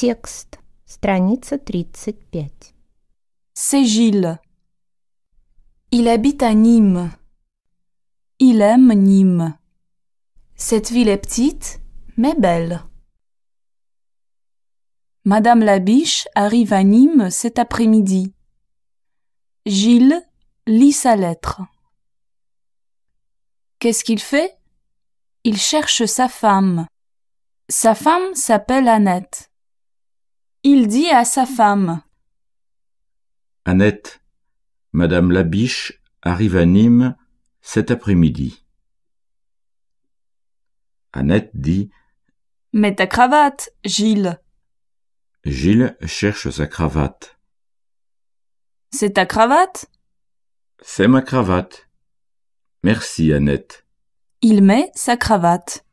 35. C'est Gilles. Il habite à Nîmes. Il aime Nîmes. Cette ville est petite, mais belle. Madame Labiche arrive à Nîmes cet après-midi. Gilles lit sa lettre. Qu'est-ce qu'il fait Il cherche sa femme. Sa femme s'appelle Annette dit à sa femme Annette, Madame Labiche arrive à Nîmes cet après-midi. Annette dit Mets ta cravate, Gilles. Gilles cherche sa cravate. C'est ta cravate C'est ma cravate. Merci, Annette. Il met sa cravate.